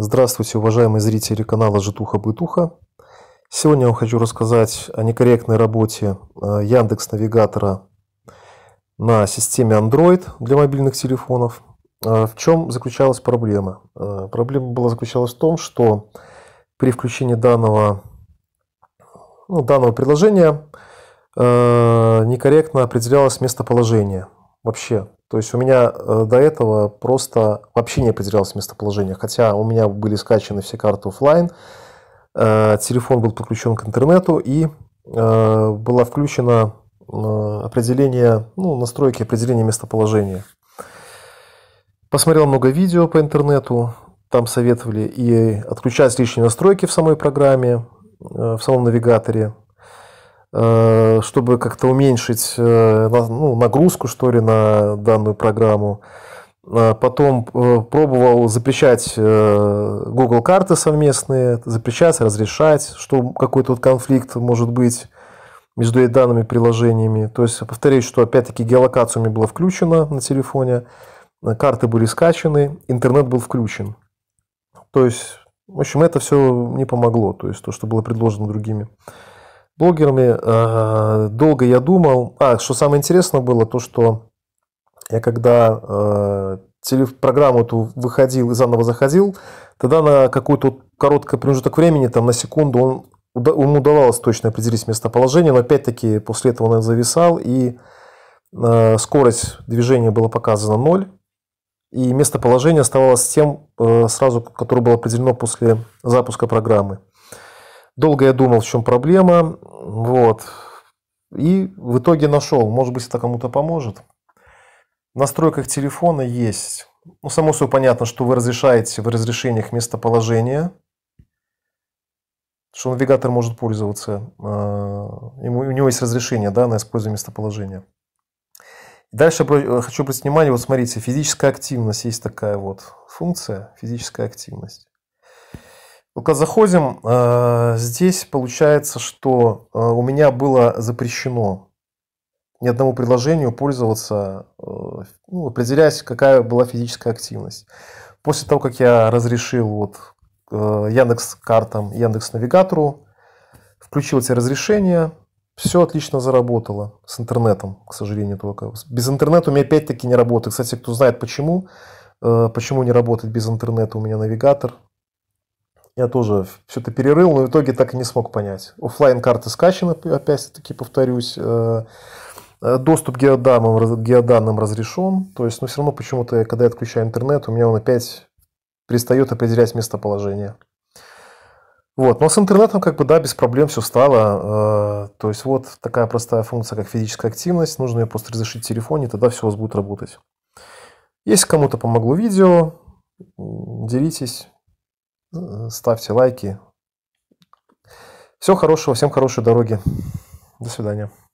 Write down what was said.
Здравствуйте, уважаемые зрители канала Житуха-Бытуха. Сегодня я вам хочу рассказать о некорректной работе э, Яндекс Навигатора на системе Android для мобильных телефонов. Э, в чем заключалась проблема? Э, проблема была заключалась в том, что при включении данного, ну, данного приложения некорректно определялось местоположение вообще то есть у меня э, до этого просто вообще не определялось местоположение, хотя у меня были скачаны все карты офлайн, э, телефон был подключен к интернету и э, было включено определение, ну, настройки определения местоположения. Посмотрел много видео по интернету, там советовали и отключать лишние настройки в самой программе, в самом навигаторе, Э, чтобы как-то уменьшить э, ну, нагрузку, что ли, на данную программу. А потом э, пробовал запрещать Google карты совместные, запрещать, разрешать, что какой-то вот конфликт может быть между данными приложениями. То есть, повторюсь, что опять-таки геолокация у меня была включена на телефоне, карты были скачаны, интернет был включен. То есть, в общем, это все не помогло, то есть то, что было предложено другими блогерами. Э, долго я думал. А, что самое интересное было, то, что я когда э, программу эту выходил и заново заходил, тогда на какой-то короткий промежуток времени, там на секунду, он, ему удавалось точно определить местоположение, но опять-таки после этого он зависал, и э, скорость движения была показана 0, и местоположение оставалось тем сразу, которое было определено после запуска программы. Долго я думал, в чем проблема. Вот. И в итоге нашел. Может быть, это кому-то поможет. В настройках телефона есть. Ну, само собой понятно, что вы разрешаете в разрешениях местоположение, что навигатор может пользоваться. А, ему, у него есть разрешение да, на использование местоположения. Дальше э, хочу обратить внимание, вот смотрите, физическая активность, есть такая вот функция, физическая активность. Ну-ка заходим. Э, здесь получается, что э, у меня было запрещено ни одному приложению пользоваться, э, ну, определяясь, какая была физическая активность. После того, как я разрешил вот Яндекс картам, Яндекс навигатору, включил эти разрешения, все отлично заработало с интернетом, к сожалению, только. Без интернета у меня опять-таки не работает. Кстати, кто знает почему, почему не работает без интернета у меня навигатор, я тоже что-то перерыл, но в итоге так и не смог понять. Оффлайн карты скачаны, опять-таки повторюсь. Э, э, доступ к геоданным, геоданным разрешен. То есть, но все равно почему-то, когда я отключаю интернет, у меня он опять перестает определять местоположение. Вот. Но с интернетом как бы, да, без проблем все стало. Э, то есть, вот такая простая функция, как физическая активность. Нужно ее просто разрешить в телефоне, тогда все у вас будет работать. Если кому-то помогло видео, делитесь. Э, ставьте лайки. Всего хорошего, всем хорошей дороги. До свидания.